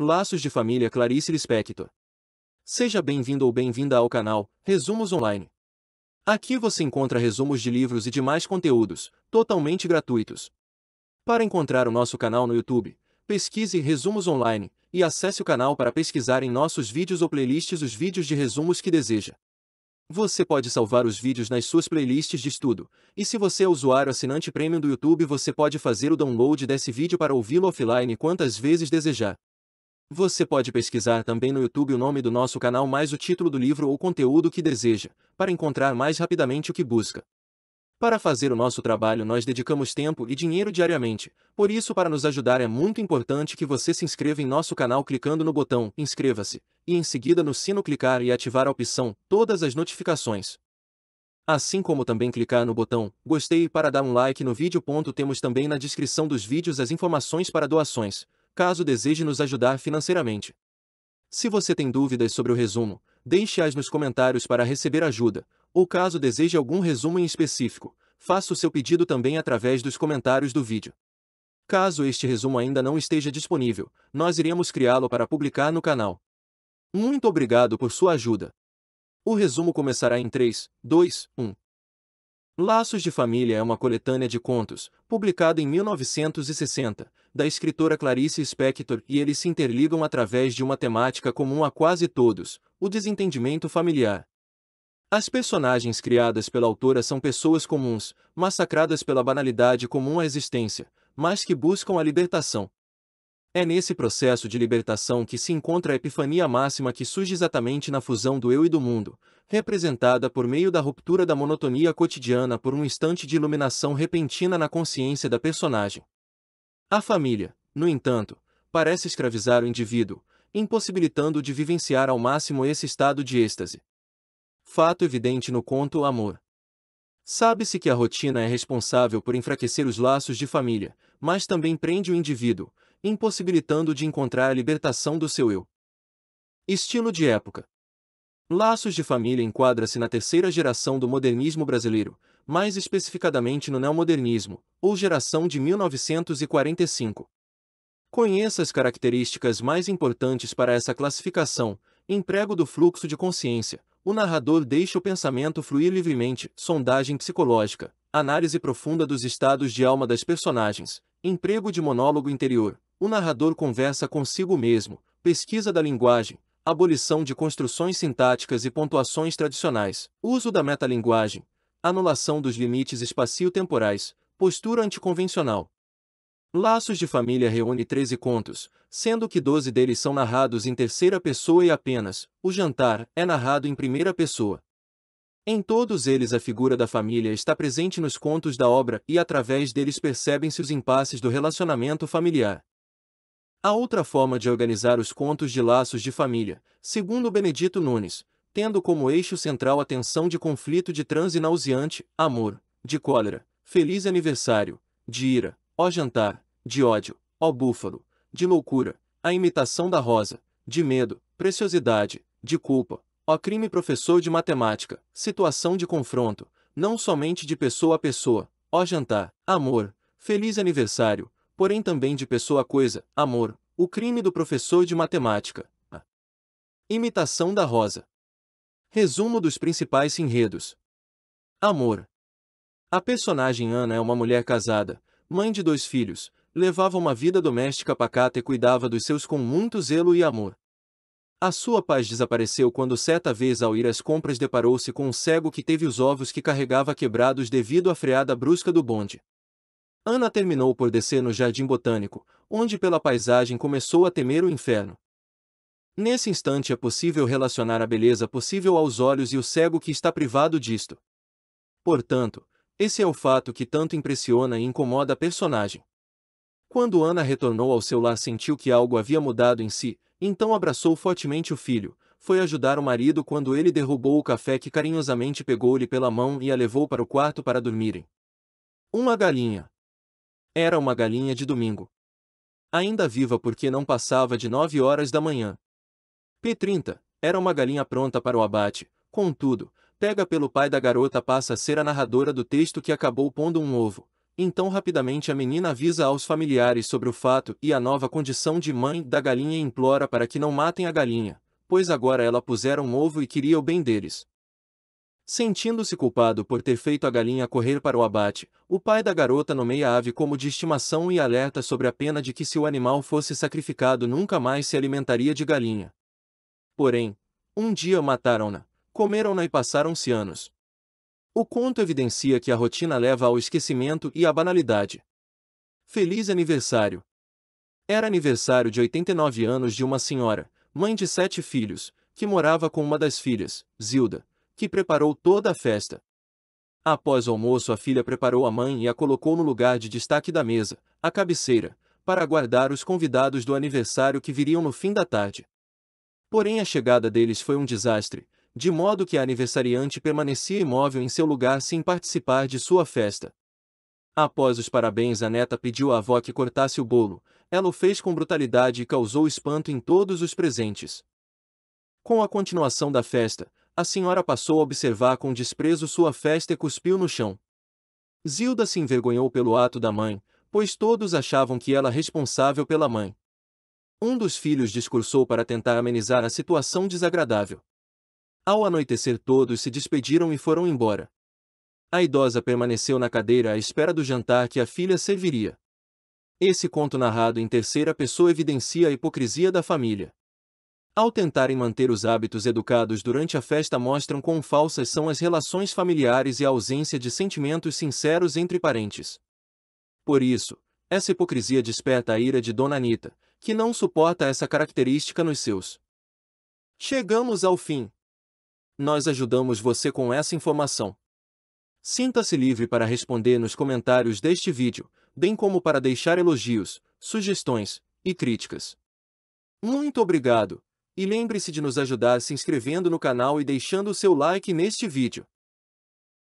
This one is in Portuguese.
Laços de Família Clarice Lispector. Seja bem-vindo ou bem-vinda ao canal Resumos Online. Aqui você encontra resumos de livros e demais conteúdos, totalmente gratuitos. Para encontrar o nosso canal no YouTube, pesquise Resumos Online e acesse o canal para pesquisar em nossos vídeos ou playlists os vídeos de resumos que deseja. Você pode salvar os vídeos nas suas playlists de estudo, e se você é usuário assinante premium do YouTube você pode fazer o download desse vídeo para ouvi-lo offline quantas vezes desejar. Você pode pesquisar também no YouTube o nome do nosso canal mais o título do livro ou conteúdo que deseja, para encontrar mais rapidamente o que busca. Para fazer o nosso trabalho nós dedicamos tempo e dinheiro diariamente, por isso para nos ajudar é muito importante que você se inscreva em nosso canal clicando no botão Inscreva-se, e em seguida no sino clicar e ativar a opção Todas as notificações. Assim como também clicar no botão Gostei para dar um like no vídeo. Temos também na descrição dos vídeos as informações para doações, caso deseje nos ajudar financeiramente. Se você tem dúvidas sobre o resumo, deixe-as nos comentários para receber ajuda, ou caso deseje algum resumo em específico, faça o seu pedido também através dos comentários do vídeo. Caso este resumo ainda não esteja disponível, nós iremos criá-lo para publicar no canal. Muito obrigado por sua ajuda. O resumo começará em 3, 2, 1. Laços de Família é uma coletânea de contos, publicada em 1960, da escritora Clarice Spector e eles se interligam através de uma temática comum a quase todos, o desentendimento familiar. As personagens criadas pela autora são pessoas comuns, massacradas pela banalidade comum à existência, mas que buscam a libertação. É nesse processo de libertação que se encontra a epifania máxima que surge exatamente na fusão do eu e do mundo, representada por meio da ruptura da monotonia cotidiana por um instante de iluminação repentina na consciência da personagem. A família, no entanto, parece escravizar o indivíduo, impossibilitando-o de vivenciar ao máximo esse estado de êxtase. Fato evidente no conto Amor. Sabe-se que a rotina é responsável por enfraquecer os laços de família, mas também prende o indivíduo, impossibilitando de encontrar a libertação do seu eu. Estilo de época. Laços de família enquadra-se na terceira geração do modernismo brasileiro, mais especificadamente no neomodernismo, ou geração de 1945. Conheça as características mais importantes para essa classificação, emprego do fluxo de consciência, o narrador deixa o pensamento fluir livremente, sondagem psicológica, análise profunda dos estados de alma das personagens, emprego de monólogo interior, o narrador conversa consigo mesmo, pesquisa da linguagem, abolição de construções sintáticas e pontuações tradicionais, uso da metalinguagem, anulação dos limites espacial-temporais, postura anticonvencional. Laços de Família reúne 13 contos, sendo que 12 deles são narrados em terceira pessoa e apenas O Jantar é narrado em primeira pessoa. Em todos eles, a figura da família está presente nos contos da obra e através deles percebem-se os impasses do relacionamento familiar. A outra forma de organizar os contos de laços de família, segundo Benedito Nunes, tendo como eixo central a tensão de conflito de transe nauseante, amor, de cólera, feliz aniversário, de ira, ó jantar, de ódio, ó búfalo, de loucura, a imitação da rosa, de medo, preciosidade, de culpa, ó crime professor de matemática, situação de confronto, não somente de pessoa a pessoa, ó jantar, amor, feliz aniversário, porém também de pessoa a coisa, amor, o crime do professor de matemática, a imitação da rosa, Resumo dos principais enredos: Amor. A personagem Ana é uma mulher casada, mãe de dois filhos, levava uma vida doméstica pacata e cuidava dos seus com muito zelo e amor. A sua paz desapareceu quando certa vez ao ir às compras deparou-se com um cego que teve os ovos que carregava quebrados devido à freada brusca do bonde. Ana terminou por descer no jardim botânico, onde pela paisagem começou a temer o inferno. Nesse instante é possível relacionar a beleza possível aos olhos e o cego que está privado disto. Portanto, esse é o fato que tanto impressiona e incomoda a personagem. Quando Ana retornou ao seu lar, sentiu que algo havia mudado em si, então abraçou fortemente o filho, foi ajudar o marido quando ele derrubou o café que carinhosamente pegou-lhe pela mão e a levou para o quarto para dormirem. Uma galinha. Era uma galinha de domingo. Ainda viva porque não passava de nove horas da manhã. P30. Era uma galinha pronta para o abate. Contudo, pega pelo pai da garota passa a ser a narradora do texto que acabou pondo um ovo. Então rapidamente a menina avisa aos familiares sobre o fato e a nova condição de mãe da galinha e implora para que não matem a galinha, pois agora ela pusera um ovo e queria o bem deles. Sentindo-se culpado por ter feito a galinha correr para o abate, o pai da garota nomeia a ave como de estimação e alerta sobre a pena de que se o animal fosse sacrificado nunca mais se alimentaria de galinha. Porém, um dia mataram-na, comeram-na e passaram-se anos. O conto evidencia que a rotina leva ao esquecimento e à banalidade. Feliz aniversário! Era aniversário de 89 anos de uma senhora, mãe de sete filhos, que morava com uma das filhas, Zilda, que preparou toda a festa. Após o almoço, a filha preparou a mãe e a colocou no lugar de destaque da mesa, a cabeceira, para aguardar os convidados do aniversário que viriam no fim da tarde. Porém a chegada deles foi um desastre, de modo que a aniversariante permanecia imóvel em seu lugar sem participar de sua festa. Após os parabéns, a neta pediu à avó que cortasse o bolo. Ela o fez com brutalidade e causou espanto em todos os presentes. Com a continuação da festa, a senhora passou a observar com desprezo sua festa e cuspiu no chão. Zilda se envergonhou pelo ato da mãe, pois todos achavam que ela responsável pela mãe um dos filhos discursou para tentar amenizar a situação desagradável. Ao anoitecer, todos se despediram e foram embora. A idosa permaneceu na cadeira à espera do jantar que a filha serviria. Esse conto narrado em terceira pessoa evidencia a hipocrisia da família. Ao tentarem manter os hábitos educados durante a festa, mostram quão falsas são as relações familiares e a ausência de sentimentos sinceros entre parentes. Por isso, essa hipocrisia desperta a ira de Dona Anita, que não suporta essa característica nos seus. Chegamos ao fim. Nós ajudamos você com essa informação. Sinta-se livre para responder nos comentários deste vídeo, bem como para deixar elogios, sugestões e críticas. Muito obrigado, e lembre-se de nos ajudar se inscrevendo no canal e deixando o seu like neste vídeo.